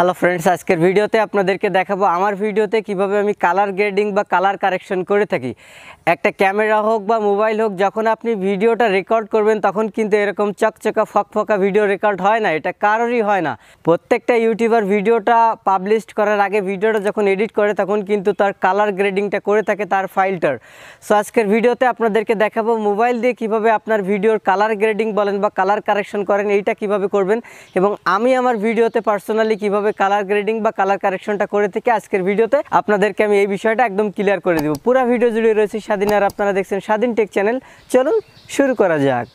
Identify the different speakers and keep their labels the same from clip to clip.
Speaker 1: hello friends আজকের ভিডিওতে আপনাদেরকে দেখাবো আমার ভিডিওতে কিভাবে আমি কালার গ্রেডিং বা কালার কারেকশন করে থাকি একটা ক্যামেরা হোক বা মোবাইল হোক যখন আপনি ভিডিওটা রেকর্ড করবেন তখন কিন্তু এরকম চকচকা ফকফকা ভিডিও রেকর্ড হয় না এটা কারোরই হয় না প্রত্যেকটা ইউটিউবার ভিডিওটা পাবলিশ করার আগে ভিডিওটা যখন এডিট করে তখন কিন্তু তার কালার গ্রেডিংটা করে থাকে তার ফাইলটার সো আজকের ভিডিওতে আপনাদেরকে দেখাবো মোবাইল দিয়ে কিভাবে আপনার ভিডিওর কালার গ্রেডিং বলেন বা কালার কারেকশন করেন এইটা কিভাবে করবেন এবং আমি আমার ভিডিওতে পার্সোনালি কিভাবে কিভাবে কালার গ্রেডিং বা কালার কারেকশনটা করে থেকে আজকের ভিডিওতে আপনাদেরকে আমি এই বিষয়টা একদম ক্লিয়ার করে দেবো পুরো ভিডিও জুড়ে রয়েছে স্বাধীন আর আপনারা দেখছেন স্বাধীন টেক চ্যানেল চলুন শুরু করা যাক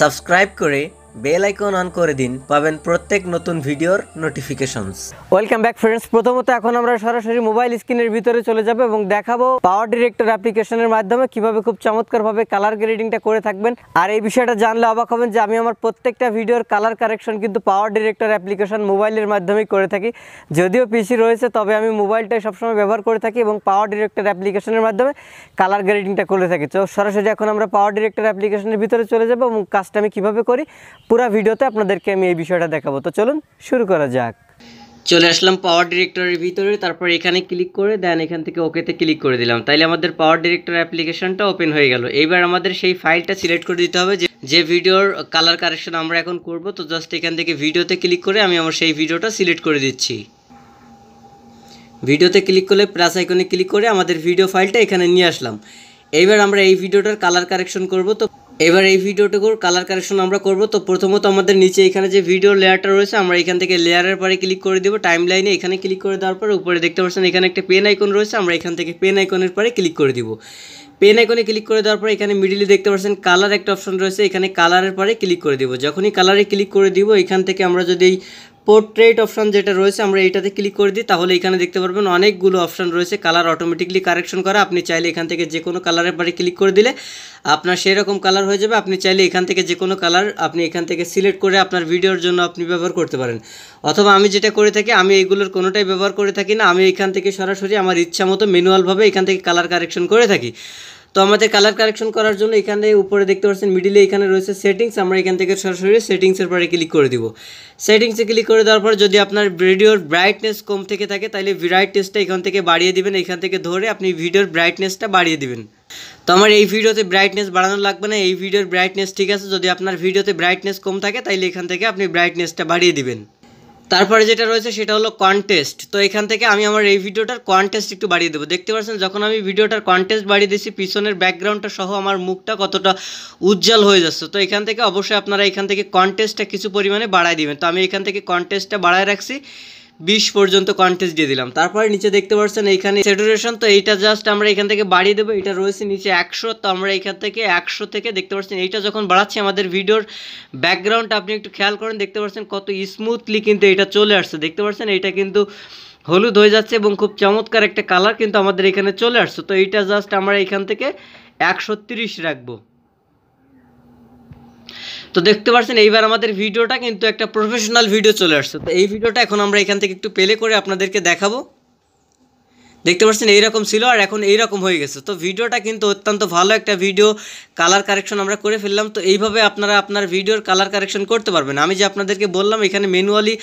Speaker 1: সাবস্ক্রাইব করে বেল আইকন অন করে দিন পাবেন প্রত্যেক নতুন ভিডিওর নোটিফিকেশনস ওয়েলকাম ব্যাক ফ্রেন্ডস প্রথমত এখন আমরা সরাসরি মোবাইল স্ক্রিনের ভিতরে চলে যাব এবং দেখাবো পাওয়ার ডিরেক্টর অ্যাপ্লিকেশনের মাধ্যমে কিভাবে খুব চমৎকারভাবে কালার গ্রেডিংটা করে থাকবেন আর এই বিষয়টা জানলে অবাক হবেন যে আমি আমার প্রত্যেকটা ভিডিওর কালার কারেকশন কিন্তু পাওয়ার ডিরেক্টর অ্যাপ্লিকেশন মোবাইলের মাধ্যমেই করে থাকি যদিও পিসি রয়েছে তবে আমি মোবাইলটাই সবসময় ব্যবহার করে থাকি এবং পাওয়ার ডিরেক্টর অ্যাপ্লিকেশনের মাধ্যমে কালার গ্রেডিংটা করে থাকি তো সরাসরি এখন আমরা পাওয়ার ডিরেক্টর অ্যাপ্লিকেশনের ভিতরে চলে যাব এবং কাজটা আমি কীভাবে করি পুরো ভিডিওতে আপনাদেরকে আমি এই বিষয়টা দেখাবো তো চলুন শুরু করা যাক চলে আসলাম পাওয়ার ডিরেক্টরের ভিতরে তারপর এখানে ক্লিক করে দেন এখান থেকে ওকেতে ক্লিক করে দিলাম তাইলে আমাদের পাওয়ার ডিরেক্টর অ্যাপ্লিকেশনটা ওপেন হয়ে গেল এইবার আমাদের সেই ফাইলটা সিলেক্ট করে দিতে হবে যে ভিডিওর কালার কারেকশন আমরা এখন করব তো জাস্ট এখান থেকে ভিডিওতে ক্লিক করে আমি আমার সেই ভিডিওটা সিলেক্ট করে দিচ্ছি ভিডিওতে ক্লিক করলে প্লাস আইকনে ক্লিক করে আমাদের ভিডিও ফাইলটা এখানে নিয়ে আসলাম এইবার আমরা এই ভিডিওটার কালার কারেকশন করব তো এবার এই ভিডিওটুকুর কালার কারেকশন আমরা করব তো প্রথমত আমাদের নিচে এখানে যে ভিডিও লেয়ারটা রয়েছে আমরা এখান থেকে লেয়ারের পরে ক্লিক করে দেবো টাইম লাইনে এখানে ক্লিক করে দেওয়ার পরে উপরে দেখতে পাচ্ছেন এখানে একটা পেন আইকন রয়েছে আমরা এখান থেকে পেন আইকনের পরে ক্লিক করে দিব পেন আইকনে ক্লিক করে দেওয়ার পর এখানে মিডিলে দেখতে পাচ্ছেন কালার একটা অপশন রয়েছে এখানে কালারের পরে ক্লিক করে দিব যখনই কালারে ক্লিক করে দিব এখান থেকে আমরা যদি এই পোর্ট্রেট অপশান যেটা রয়েছে আমরা এইটাতে ক্লিক করে দিই তাহলে এখানে দেখতে পারবেন অনেকগুলো অপশান রয়েছে কালার অটোমেটিকলি কারেকশন করা আপনি চাইলে এখান থেকে যে কোনো কালারের বাড়ি ক্লিক করে দিলে আপনার সেরকম কালার হয়ে যাবে আপনি চাইলে এখান থেকে যে কোনো কালার আপনি এখান থেকে সিলেক্ট করে আপনার ভিডিওর জন্য আপনি ব্যবহার করতে পারেন অথবা আমি যেটা করে থাকি আমি এইগুলোর কোনোটাই ব্যবহার করে থাকি না আমি এখান থেকে সরাসরি আমার ইচ্ছা মতো ম্যানুয়ালভাবে এখান থেকে কালার কারেকশন করে থাকি তো আমাদের কালার কারেকশন করার জন্য এখানে উপরে দেখতে পাচ্ছেন মিডিলে এখানে রয়েছে সেটিংস আমরা এখান থেকে সরাসরি সেটিংসের পরে ক্লিক করে দিব সেটিংসে ক্লিক করে দেওয়ার পর যদি আপনার ভিডিওর ব্রাইটনেস কম থেকে থাকে তাহলে ব্রাইটনেসটা এখান থেকে বাড়িয়ে দিবেন এখান থেকে ধরে আপনি ভিডিওর ব্রাইটনেসটা বাড়িয়ে দিবেন তো আমার এই ভিডিওতে ব্রাইটনেস বাড়ানো লাগবে না এই ভিডিওর ব্রাইটনেস ঠিক আছে যদি আপনার ভিডিওতে ব্রাইটনেস কম থাকে তাহলে এখান থেকে আপনি ব্রাইটনেসটা বাড়িয়ে দিবেন তারপরে যেটা রয়েছে সেটা হলো কন্টেস্ট তো এখান থেকে আমি আমার এই ভিডিওটার কন্টেস্ট একটু বাড়িয়ে দেবো দেখতে পাচ্ছেন যখন আমি ভিডিওটার কন্টেস্ট বাড়িয়ে দিচ্ছি পিছনের ব্যাকগ্রাউন্ডটা সহ আমার মুখটা কতটা উজ্জ্বল হয়ে যাচ্ছে তো এখান থেকে অবশ্যই আপনারা এখান থেকে কন্টেস্টটা কিছু পরিমাণে বাড়ায় দিবেন তো আমি এখান থেকে কন্টেস্টটা বাড়ায় রাখছি বিশ পর্যন্ত কন্টেস্ট দিয়ে দিলাম তারপরে নিচে দেখতে পাচ্ছেন এইখানে স্যাটুরেশন তো এইটা জাস্ট আমরা এখান থেকে বাড়িয়ে দেবো এটা রয়েছে নিচে একশো তো আমরা এখান থেকে একশো থেকে দেখতে পাচ্ছেন এইটা যখন বাড়াচ্ছি আমাদের ভিডিওর ব্যাকগ্রাউন্ড আপনি একটু খেয়াল করেন দেখতে পাচ্ছেন কত স্মুথলি কিন্তু এটা চলে আসছে দেখতে পাচ্ছেন এটা কিন্তু হলুদ হয়ে যাচ্ছে এবং খুব চমৎকার একটা কালার কিন্তু আমাদের এখানে চলে আসছে তো এইটা জাস্ট আমরা এখান থেকে একশো তিরিশ রাখবো তো দেখতে পাচ্ছেন এইবার আমাদের ভিডিওটা কিন্তু একটা প্রফেশনাল ভিডিও চলে আসছে তো এই ভিডিওটা এখন আমরা এখান থেকে একটু পেলে করে আপনাদেরকে দেখাবো দেখতে পাচ্ছেন এইরকম ছিল আর এখন এইরকম হয়ে গেছে তো ভিডিওটা কিন্তু অত্যন্ত ভালো একটা ভিডিও কালার কারেকশন আমরা করে ফেললাম তো এইভাবে আপনারা আপনার ভিডিওর কালার কারেকশন করতে পারবেন আমি যে আপনাদেরকে বললাম এখানে ম্যানুয়ালি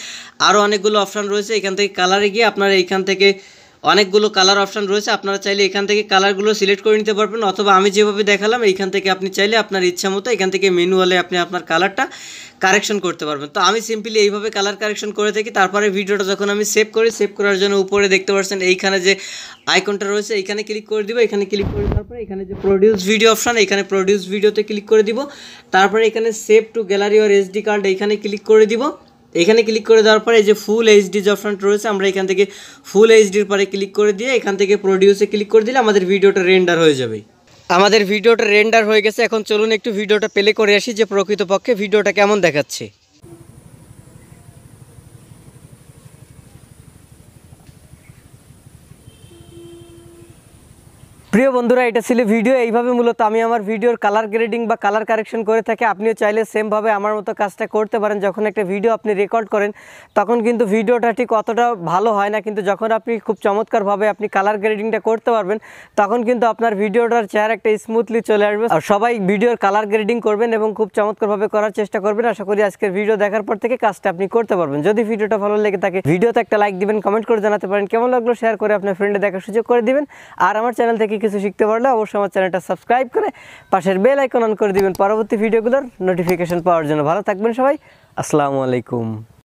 Speaker 1: আরও অনেকগুলো অপশান রয়েছে এখান থেকে কালারে গিয়ে আপনারা এইখান থেকে অনেকগুলো কালার অপশান রয়েছে আপনারা চাইলে এখান থেকে কালারগুলো সিলেক্ট করে নিতে পারবেন অথবা আমি যেভাবে দেখালাম এইখান থেকে আপনি চাইলে আপনার ইচ্ছা মতো এখান থেকে মেনুয়ালে আপনি আপনার কালারটা কারেকশন করতে পারবেন তো আমি সিম্পলি এইভাবে কালার কারেকশন করে থাকি তারপরে ভিডিওটা যখন আমি সেভ করি সেভ করার জন্য উপরে দেখতে পাচ্ছেন এইখানে যে আইকনটা রয়েছে এইখানে ক্লিক করে দিব এখানে ক্লিক করে তারপরে এখানে যে প্রডিউস ভিডিও অপশান এখানে প্রডিউস ভিডিওতে ক্লিক করে দিব তারপরে এখানে save to gallery or SD card এইখানে ক্লিক করে দিব এখানে ক্লিক করে দেওয়ার পরে এই যে ফুল এইচডি যে অপশানটা রয়েছে আমরা এখান থেকে ফুল এইচডির পরে ক্লিক করে দিয়ে এখান থেকে প্রডিউসে ক্লিক করে দিলে আমাদের ভিডিওটা রেন্ডার হয়ে যাবে আমাদের ভিডিওটা রেন্ডার হয়ে গেছে এখন চলুন একটু ভিডিওটা প্লে করে আসি যে প্রকৃতপক্ষে ভিডিওটা কেমন দেখাচ্ছে প্রিয় বন্ধুরা এটা ছিল ভিডিও এইভাবে মূলত আমি আমার ভিডিওর কালার গ্রেডিং বা কালার কারেকশন করে থাকি আপনিও চাইলে সেমভাবে আমার মতো কাজটা করতে পারেন যখন একটা ভিডিও আপনি রেকর্ড করেন তখন কিন্তু ভিডিওটা ঠিক অতটা ভালো হয় না কিন্তু যখন আপনি খুব চমৎকারভাবে আপনি কালার গ্রেডিংটা করতে পারবেন তখন কিন্তু আপনার ভিডিওটার চেয়ার একটা স্মুথলি চলে আসবে আর সবাই ভিডিওর কালার গ্রেডিং করবেন এবং খুব চমৎকারভাবে করার চেষ্টা করবেন আশা করি আজকের ভিডিও দেখার পর থেকে কাজটা আপনি করতে পারবেন যদি ভিডিওটা ভালো লেগে থাকে ভিডিওতে একটা লাইক দিবেন কমেন্ট করে জানাতে পারেন কেমন লাগলো শেয়ার করে আপনার ফ্রেন্ডে দেখার সুযোগ করে দিবেন আর আমার চ্যানেল থেকে কিছু শিখতে পারলে অবশ্যই আমার চ্যানেলটা সাবস্ক্রাইব করে পাশের বেল আইকন অন করে দিবেন পরবর্তী ভিডিওগুলোর নোটিফিকেশন পাওয়ার জন্য ভালো থাকবেন সবাই আসসালামু আলাইকুম